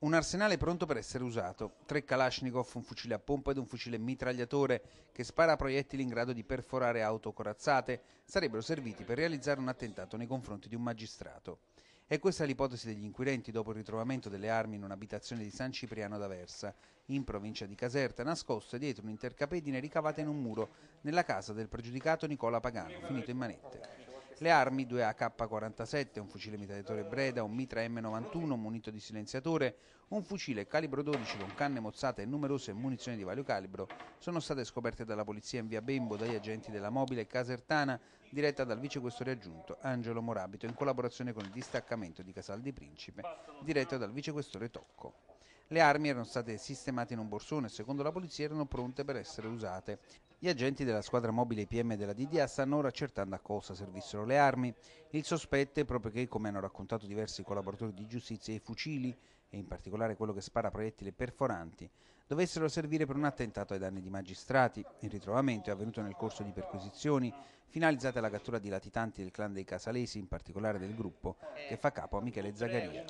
Un arsenale pronto per essere usato, tre Kalashnikov, un fucile a pompa ed un fucile mitragliatore che spara proiettili in grado di perforare auto corazzate, sarebbero serviti per realizzare un attentato nei confronti di un magistrato. È questa l'ipotesi degli inquirenti dopo il ritrovamento delle armi in un'abitazione di San Cipriano d'Aversa, in provincia di Caserta, nascoste dietro un'intercapedine ricavata in un muro nella casa del pregiudicato Nicola Pagano, finito in manette. Le armi, due AK-47, un fucile mitragliatore Breda, un mitra M91 munito di silenziatore, un fucile calibro 12 con canne mozzate e numerose munizioni di vario calibro, sono state scoperte dalla polizia in via Bembo dagli agenti della mobile Casertana, diretta dal vicequestore aggiunto Angelo Morabito, in collaborazione con il distaccamento di Casal di Principe, diretto dal vicequestore Tocco. Le armi erano state sistemate in un borsone e secondo la polizia erano pronte per essere usate. Gli agenti della squadra mobile IPM della DDA stanno ora accertando a cosa servissero le armi. Il sospetto è proprio che, come hanno raccontato diversi collaboratori di giustizia, i fucili, e in particolare quello che spara proiettili perforanti, dovessero servire per un attentato ai danni di magistrati. Il ritrovamento è avvenuto nel corso di perquisizioni finalizzate alla cattura di latitanti del clan dei Casalesi, in particolare del gruppo che fa capo a Michele Zagaria.